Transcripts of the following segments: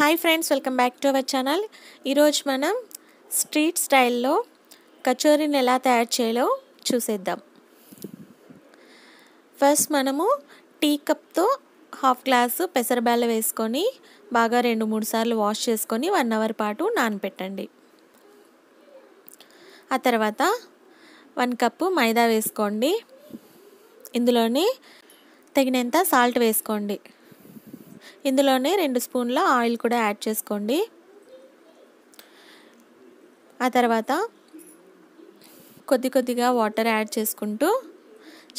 hi friends welcome back to our channel ఈరోజు మనం street స్టైల్లో కచోరీని ఎలా తయారు చేయాలో చూసేద్దాం ఫస్ట్ మనము టీ కప్తో హాఫ్ గ్లాసు పెసరబెల్ల వేసుకొని బాగా రెండు మూడు సార్లు వాష్ చేసుకొని వన్ అవర్ పాటు నానపెట్టండి ఆ తర్వాత వన్ కప్పు మైదా వేసుకోండి ఇందులోనే తగినంత సాల్ట్ వేసుకోండి ఇందులోనే రెండు స్పూన్ల ఆయిల్ కూడా యాడ్ చేసుకోండి ఆ తర్వాత కొద్ది కొద్దిగా వాటర్ యాడ్ చేసుకుంటూ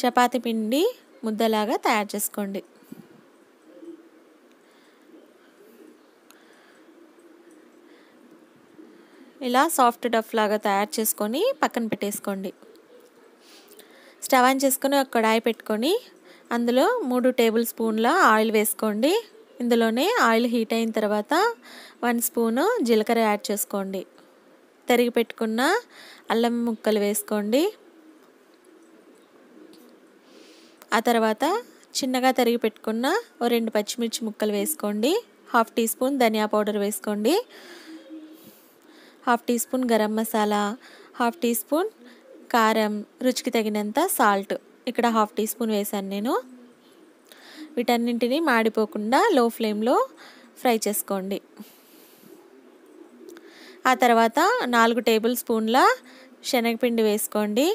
చపాతి పిండి ముద్దలాగా తయారు చేసుకోండి ఇలా సాఫ్ట్ డఫ్ లాగా తయారు చేసుకొని పక్కన పెట్టేసుకోండి స్టవ్ ఆన్ చేసుకొని ఒక కడాయి పెట్టుకొని అందులో మూడు టేబుల్ స్పూన్ల ఆయిల్ వేసుకోండి ఇందులోనే ఆయిల్ హీట్ అయిన తర్వాత వన్ స్పూను జీలకర్ర యాడ్ చేసుకోండి తరిగి పెట్టుకున్న అల్లం ముక్కలు వేసుకోండి ఆ తర్వాత చిన్నగా తరిగి పెట్టుకున్న ఓ రెండు పచ్చిమిర్చి ముక్కలు వేసుకోండి half teaspoon dhania powder వేసుకోండి half teaspoon garam masala half teaspoon కారం రుచికి తగినంత సాల్ట్ ఇక్కడ హాఫ్ టీ స్పూన్ వేశాను నేను వీటన్నింటినీ మాడిపోకుండా లో ఫ్లేమ్లో ఫ్రై చేసుకోండి ఆ తర్వాత నాలుగు టేబుల్ స్పూన్ల శనగపిండి వేసుకోండి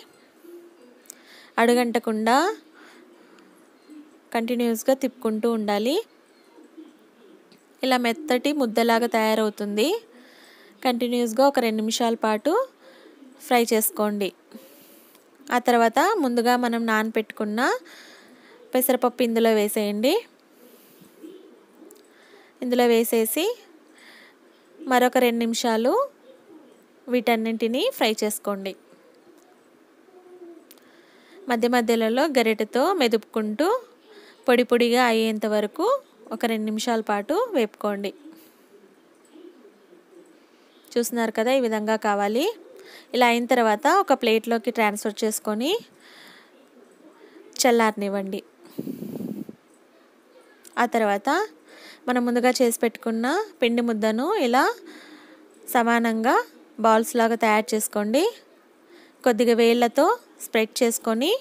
అడుగంటకుండా కంటిన్యూస్గా తిప్పుకుంటూ ఉండాలి ఇలా మెత్తటి ముద్దలాగా తయారవుతుంది కంటిన్యూస్గా ఒక రెండు నిమిషాల పాటు ఫ్రై చేసుకోండి ఆ తర్వాత ముందుగా మనం పెట్టుకున్న పెసరపప్పు ఇందులో వేసేయండి ఇందులో వేసేసి మరొక రెండు నిమిషాలు వీటన్నింటినీ ఫ్రై చేసుకోండి మధ్య మధ్యలలో గరిటెతో మెదుపుకుంటూ పొడి పొడిగా అయ్యేంత వరకు ఒక రెండు నిమిషాల పాటు వేపుకోండి చూస్తున్నారు కదా ఈ విధంగా కావాలి ఇలా అయిన తర్వాత ఒక ప్లేట్లోకి ట్రాన్స్ఫర్ చేసుకొని చల్లారనివ్వండి ఆ తర్వాత మనం ముందుగా చేసి పెట్టుకున్న పిండి ముద్దను ఇలా సమానంగా బాల్స్ లాగా తయారు చేసుకోండి కొద్దిగా వేళ్ళతో స్ప్రెడ్ చేసుకొని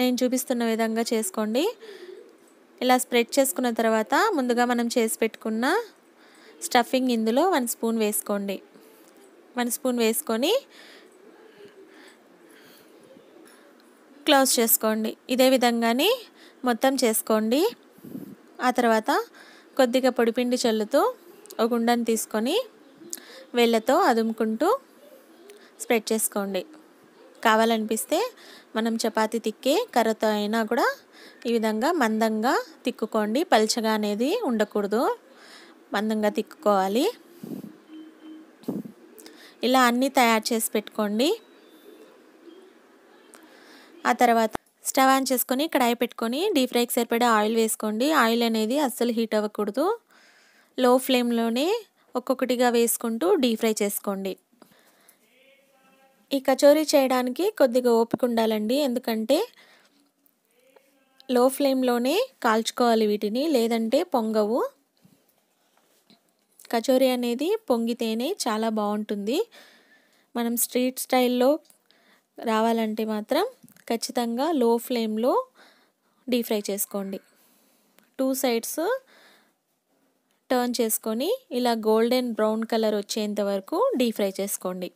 నేను చూపిస్తున్న విధంగా చేసుకోండి ఇలా స్ప్రెడ్ చేసుకున్న తర్వాత ముందుగా మనం చేసి పెట్టుకున్న స్టఫింగ్ ఇందులో వన్ స్పూన్ వేసుకోండి వన్ స్పూన్ వేసుకొని క్లోజ్ చేసుకోండి ఇదే విధంగానే మొత్తం చేసుకోండి ఆ తర్వాత కొద్దిగా పొడిపిండి చల్లుతూ ఒక ఉండని తీసుకొని వేళ్ళతో అదుముకుంటూ స్ప్రెడ్ చేసుకోండి కావాలనిపిస్తే మనం చపాతి తిక్కే కర్రతో అయినా కూడా ఈ విధంగా మందంగా తిక్కుకోండి పలచగా అనేది ఉండకూడదు మందంగా తిక్కుకోవాలి ఇలా అన్నీ తయారు చేసి పెట్టుకోండి ఆ తర్వాత స్టవ్ ఆన్ చేసుకొని కడాయి పెట్టుకొని డీప్ ఫ్రైకి సరిపడే ఆయిల్ వేసుకోండి ఆయిల్ అనేది అస్సలు హీట్ అవ్వకూడదు లో ఫ్లేమ్లోనే ఒక్కొక్కటిగా వేసుకుంటూ డీప్ ఫ్రై చేసుకోండి ఈ కచోరీ చేయడానికి కొద్దిగా ఓపిక ఉండాలండి ఎందుకంటే లో ఫ్లేమ్లోనే కాల్చుకోవాలి వీటిని లేదంటే పొంగవు కచోరీ అనేది పొంగితేనే చాలా బాగుంటుంది మనం స్ట్రీట్ స్టైల్లో రావాలంటే మాత్రం ఖచ్చితంగా లో ఫ్లేమ్లో డీప్ ఫ్రై చేసుకోండి టూ సైడ్స్ టర్న్ చేసుకొని ఇలా గోల్డెన్ బ్రౌన్ కలర్ వచ్చేంత వరకు డీప్ ఫ్రై చేసుకోండి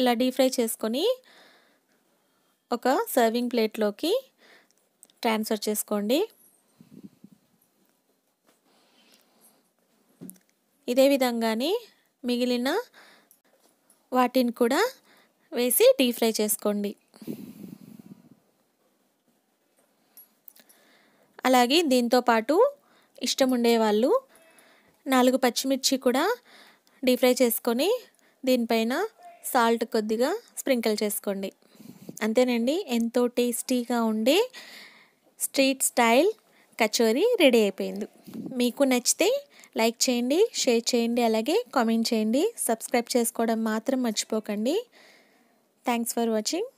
ఇలా డీప్ ఫ్రై చేసుకొని ఒక సర్వింగ్ ప్లేట్లోకి ట్రాన్స్ఫర్ చేసుకోండి ఇదే విధంగానే మిగిలిన వాటిని కూడా వేసి డీప్ ఫ్రై చేసుకోండి అలాగే దీంతోపాటు ఇష్టం ఉండేవాళ్ళు నాలుగు పచ్చిమిర్చి కూడా డీప్ ఫ్రై చేసుకొని దీనిపైన సాల్ట్ కొద్దిగా స్ప్రింకిల్ చేసుకోండి అంతేనండి ఎంతో టేస్టీగా ఉండే స్ట్రీట్ స్టైల్ కచోరీ రెడీ అయిపోయింది మీకు నచ్చితే లైక్ చేయండి షేర్ చేయండి అలాగే కామెంట్ చేయండి సబ్స్క్రైబ్ చేసుకోవడం మాత్రం మర్చిపోకండి థ్యాంక్స్ ఫర్ వాచింగ్